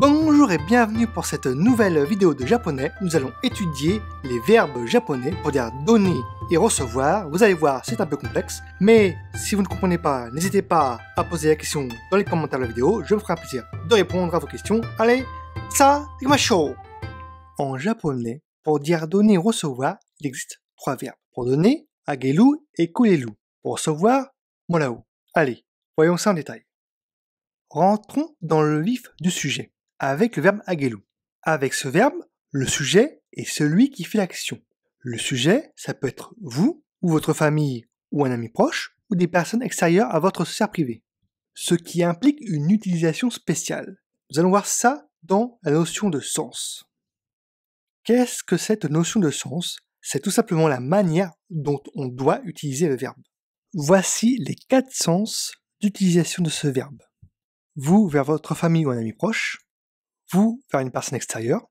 Bonjour et bienvenue pour cette nouvelle vidéo de japonais. Nous allons étudier les verbes japonais pour dire donner et recevoir. Vous allez voir, c'est un peu complexe. Mais si vous ne comprenez pas, n'hésitez pas à poser la question dans les commentaires de la vidéo. Je vous ferai un plaisir de répondre à vos questions. Allez, ça, show En japonais, pour dire donner et recevoir, il existe trois verbes. Pour donner, agelu et kulelu. Pour recevoir, molao. Allez, voyons ça en détail. Rentrons dans le vif du sujet avec le verbe agelou ». Avec ce verbe, le sujet est celui qui fait l'action. Le sujet, ça peut être vous, ou votre famille, ou un ami proche, ou des personnes extérieures à votre sphère privée. Ce qui implique une utilisation spéciale. Nous allons voir ça dans la notion de sens. Qu'est-ce que cette notion de sens C'est tout simplement la manière dont on doit utiliser le verbe. Voici les quatre sens d'utilisation de ce verbe. Vous vers votre famille ou un ami proche, vous vers une personne extérieure,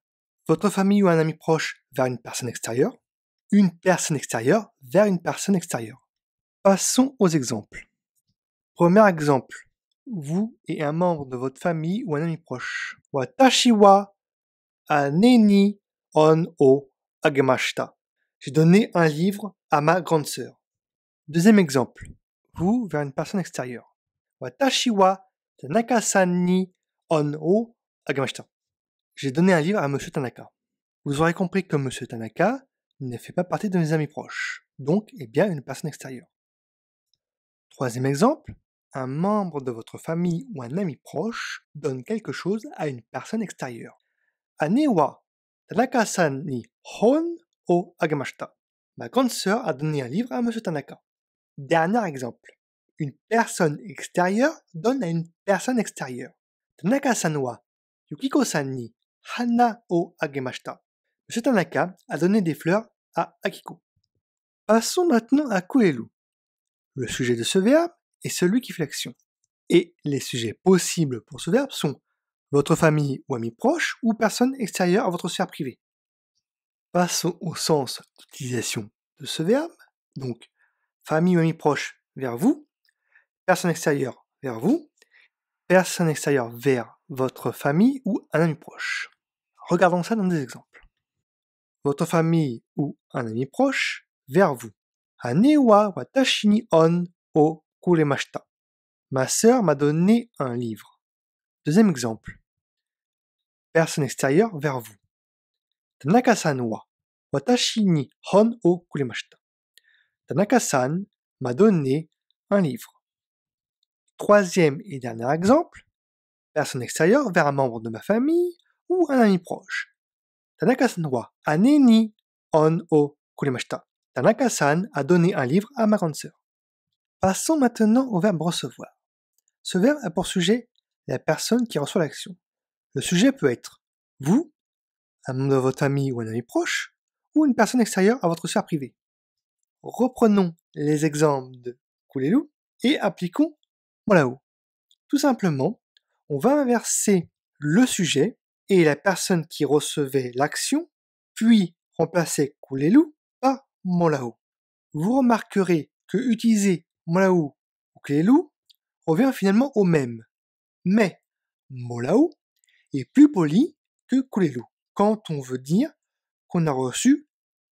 votre famille ou un ami proche vers une personne extérieure, une personne extérieure vers une personne extérieure. Passons aux exemples. Premier exemple. Vous et un membre de votre famille ou un ami proche. Watashi aneni on o agemashita. J'ai donné un livre à ma grande sœur. Deuxième exemple. Vous vers une personne extérieure. Watashi wa on o agemashita j'ai donné un livre à M. Tanaka. Vous aurez compris que M. Tanaka ne fait pas partie de mes amis proches, donc est bien une personne extérieure. Troisième exemple, un membre de votre famille ou un ami proche donne quelque chose à une personne extérieure. Ane wa Tanaka-san ni hon o agamashita. Ma grande sœur a donné un livre à M. Tanaka. Dernier exemple, une personne extérieure donne à une personne extérieure. Tanaka-san wa Yukiko-san ni Hana o Agemashita. M. Tanaka a donné des fleurs à Akiko. Passons maintenant à Kuelu. Le sujet de ce verbe est celui qui fait l'action. Et les sujets possibles pour ce verbe sont votre famille ou ami proche ou personne extérieure à votre sphère privée. Passons au sens d'utilisation de ce verbe. Donc, famille ou ami proche vers vous, personne extérieure vers vous, personne extérieure vers votre famille ou un ami proche. Regardons ça dans des exemples. Votre famille ou un ami proche vers vous. Ane wa on o kuremashita. Ma sœur m'a donné un livre. Deuxième exemple. Personne extérieure vers vous. tanaka wa watashi hon o kuremashita. Tanaka-san m'a donné un livre. Troisième et dernier exemple, personne extérieure vers un membre de ma famille ou un ami proche. Tanaka-san on o tanaka a donné un livre à ma grande sœur. Passons maintenant au verbe recevoir. Ce verbe a pour sujet la personne qui reçoit l'action. Le sujet peut être vous, un membre de votre famille ou un ami proche, ou une personne extérieure à votre soeur privée. Reprenons les exemples de Kulelu et appliquons Molao. Tout simplement, on va inverser le sujet et la personne qui recevait l'action, puis remplacer Kulelu par Molao. Vous remarquerez que utiliser Molao ou Kulelu revient finalement au même. Mais Molao est plus poli que Kulelu quand on veut dire qu'on a reçu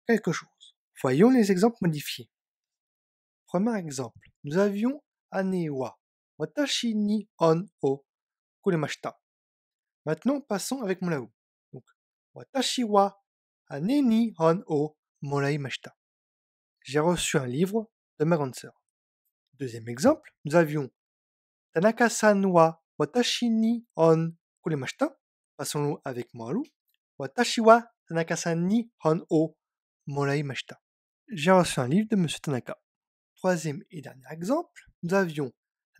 quelque chose. Voyons les exemples modifiés. Premier exemple, nous avions Anewa Watashi ni on o kuremashita. Maintenant, passons avec mon laou. Donc, Watashi wa ane ni on o moraimashita. J'ai reçu un livre de ma grande sœur. Deuxième exemple, nous avions Tanaka-san wa watashi ni on kuremashita. passons nous avec mon laou. Watashi wa Tanaka-san ni on o moraimashita. J'ai reçu un livre de Monsieur Tanaka. Troisième et dernier exemple, nous avions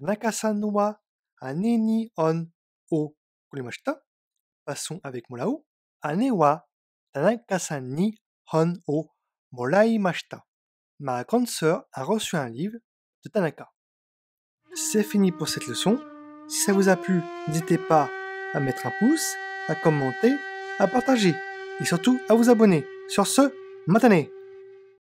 NAKASANWA aneni on o kurimashita. Passons avec Molao. Anewa Tanakasan ni hon o molaimashita. Ma grande sœur a reçu un livre de Tanaka. C'est fini pour cette leçon. Si ça vous a plu, n'hésitez pas à mettre un pouce, à commenter, à partager et surtout à vous abonner. Sur ce, matane